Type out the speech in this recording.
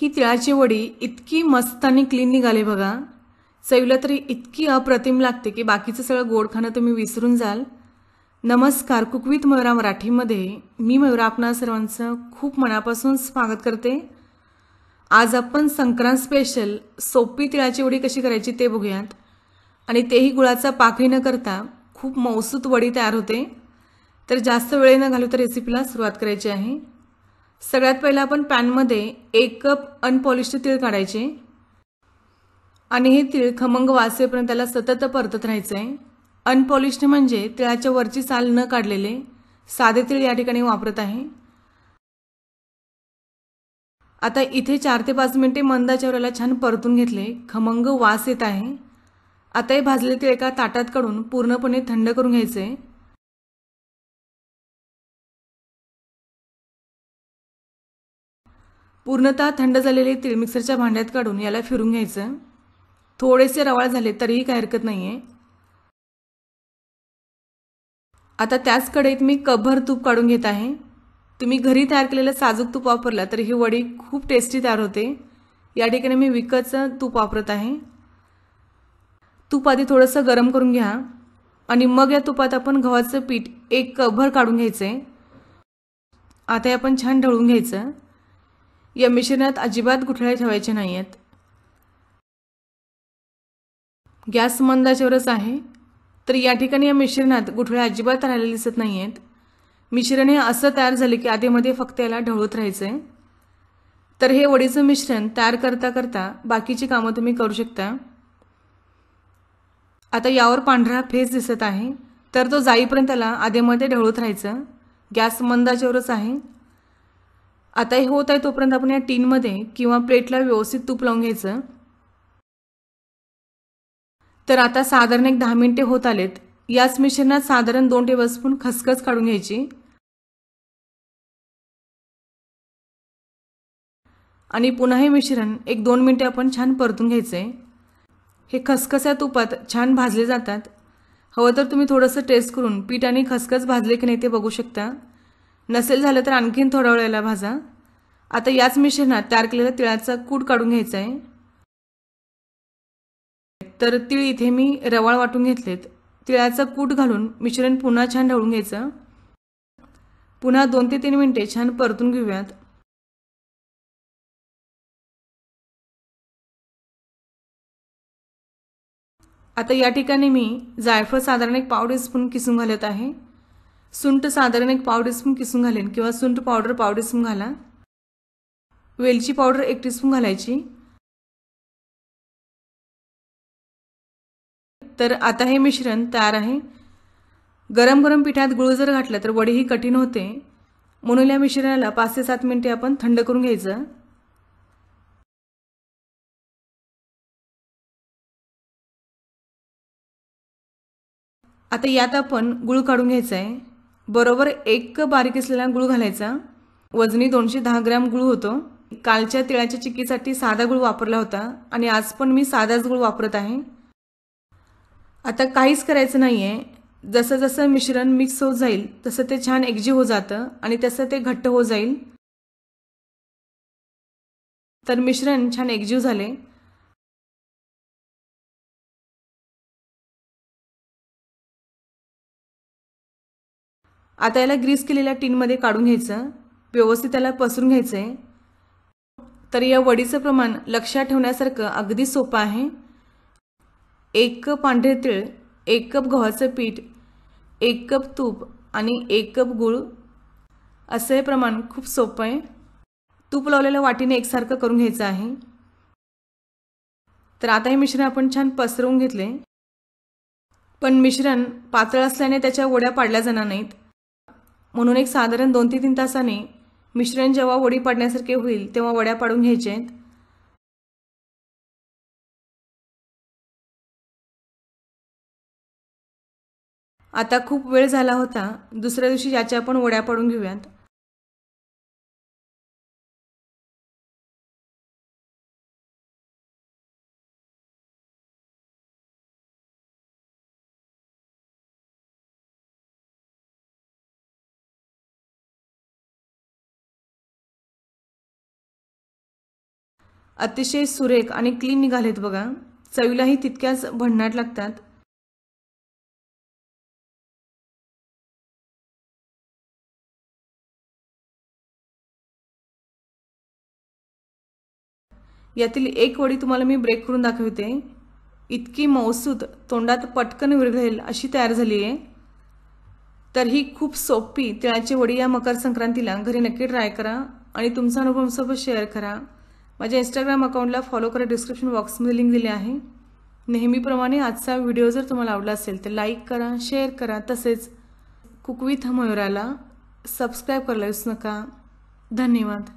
ही तिळाची वडी इतकी मस्त आणि क्लीन निघाली बघा चवीला तरी इतकी अप्रतिम लागते की बाकीचं सगळं गोड खाणं तुम्ही विसरून जाल नमस्कार कुकवित मयुरा मराठीमध्ये मी मयुरा आपणा सर्वांचं खूप मनापासून स्वागत करते आज आपण संक्रांत स्पेशल सोपी तिळाची वडी कशी करायची ते बघूयात आणि तेही गुळाचा पाकही न करता खूप मौसूत वडी तयार होते तर जास्त वेळ न घालू तर रेसिपीला सुरुवात करायची आहे सगळ्यात पहिलं आपण पॅनमध्ये एक कप अनपॉलिश्ड तीळ काढायचे आणि हे तीळ खमंग वासेपर्यंत त्याला सतत परतत राहायचं आहे अनपॉलिश्ड म्हणजे तिळाच्या वरची साल न काढलेले साधे तीळ या ठिकाणी वापरत आहे आता इथे चार ते पाच मिनटे मंदाच्या वेळेला छान परतून घेतले खमंग वास येत आहे आता हे भाजले तिळ एका ताटात काढून पूर्णपणे थंड करून घ्यायचे पूर्णतः थंड झालेले तीळ मिक्सरच्या भांड्यात काढून याला फिरून घ्यायचं थोडेसे रवाळ झाले तरीही काही हरकत नाही आहे आता त्याच कढईत मी कपभर तूप काढून घेत आहे तुम्ही घरी तयार केलेलं साजूक तूप वापरला तर ही वडी खूप टेस्टी तयार होते या ठिकाणी मी विकतचं तूप वापरत आहे तूप आधी थोडंसं गरम करून घ्या आणि मग या तुपात आपण गव्हाचं पीठ एक कपभर काढून घ्यायचं आहे आता आपण छान ढळून घ्यायचं या मिश्रणात अजिबात गुठळे ठेवायचे नाही आहेत गॅस मंदाच्यावरच आहे तर या ठिकाणी या मिश्रणात गुठळ्या अजिबात राहिलेले दिसत नाही आहेत मिश्रण हे असं तयार झाले की आधीमध्ये फक्त याला ढवळत राहायचं आहे तर हे वडीचं मिश्रण तयार करता करता बाकीची कामं तुम्ही करू शकता आता यावर पांढरा फेस दिसत आहे तर तो जाईपर्यंत त्याला आधीमध्ये ढवळत राहायचं गॅस मंदाच्यावरच आहे आता हे होत आहे तोपर्यंत आपण या टीनमध्ये किंवा प्लेटला व्यवस्थित तूप लावून घ्यायचं तर आता साधारण एक दहा मिनिटे होत आलेत याच मिश्रणात साधारण दोन टेबलस्पून खसखस काढून घ्यायची आणि पुन्हा हे मिश्रण एक दोन मिनटे आपण छान परतून घ्यायचं हे खसखस या तुपात छान भाजले जातात हवं तर तुम्ही थोडंसं टेस्ट करून पीठ आणि खसखस भाजले की नाही ते बघू शकता नसेल झालं तर आणखीन थोडा याला भाजा आता याच मिश्रणात तयार केलेल्या तिळाचा कूट काढून घ्यायचा आहे तर तीळ इथे मी रवाळ वाटून घेतलेत तिळाचं कूट घालून मिश्रण पुन्हा छान ढवळून घ्यायचं पुन्हा दोन ते तीन मिनटे छान परतून घेऊयात आता या ठिकाणी मी जायफळ साधारण एक पाव स्पून किसून घालत आहे सुंट साधारण एक पाव टीस्पून किसून घालेन किंवा सुंट पावडर पाव टीस्पून घाला वेलची पावडर एक टीस्पून घालायची तर आता हे मिश्रण तयार आहे गरम गरम पिठात गुळ जर घातलं तर वडीही कठीण होते म्हणून या मिश्रणाला पाच ते सात मिनिटे आपण थंड करून घ्यायचं आता यात आपण गुळ काढून घ्यायचं आहे बरोबर एक बारीक असलेला गुळ घालायचा वजनी दोनशे दहा ग्रॅम गुळ होतो कालच्या तिळाच्या चिक्कीसाठी साधा गुळ वापरला होता आणि आज पण मी साधाच गुळ वापरत आहे आता काहीच करायचं नाही आहे जसं जसं मिश्रण मिक्स होत जाईल तसं ते छान एकजीव हो जातं आणि तसं ते घट्ट हो जाईल तर मिश्रण छान एकजीव झाले आता याला ग्रीस केलेल्या टीनमध्ये काढून घ्यायचं व्यवस्थित त्याला पसरून घ्यायचं आहे तर या वडीचं प्रमाण लक्षात ठेवण्यासारखं अगदी सोपं आहे एक कप पांढरे तीळ एक कप गव्हाचं पीठ एक कप तूप आणि एक कप गूळ असं हे प्रमाण खूप सोपं आहे तूप लावलेल्या वाटीने एकसारखं करून घ्यायचं आहे तर आता हे मिश्रण आपण छान पसरवून घेतले पण मिश्रण पातळ असल्याने त्याच्या वड्या पाडल्या जाणार नाहीत म्हणून एक साधारण दोन ते तीन तासाने मिश्रण जेव्हा वडी पडण्यासारखे होईल तेव्हा वड्या पाडून घ्यायचे आहेत आता खूप वेळ झाला होता दुसऱ्या दिवशी याच्या पण वड्या पाडून घेऊयात अतिशय सुरेख आणि क्लीन निघालेत बघा चवीलाही तितक्याच भन्नाट लागतात यातील एक वडी तुम्हाला मी ब्रेक करून दाखवते इतकी मौसूद तोंडात पटकन विरघळेल अशी तयार झाली आहे तर ही खूप सोपी तिळाची वडी या मकर संक्रांतीला घरी नक्की ट्राय करा आणि तुमचा अनुभव सोबत शेअर करा माझ्या इंस्टाग्राम अकाउंटला फॉलो करा डिस्क्रिप्शन बॉक्समध्ये लिंक दिली आहे नेहमीप्रमाणे आजचा व्हिडिओ जर तुम्हाला आवडला असेल तर लाईक करा शेअर करा तसेच कुकवीथ मयुराला सबस्क्राईब करायला नका धन्यवाद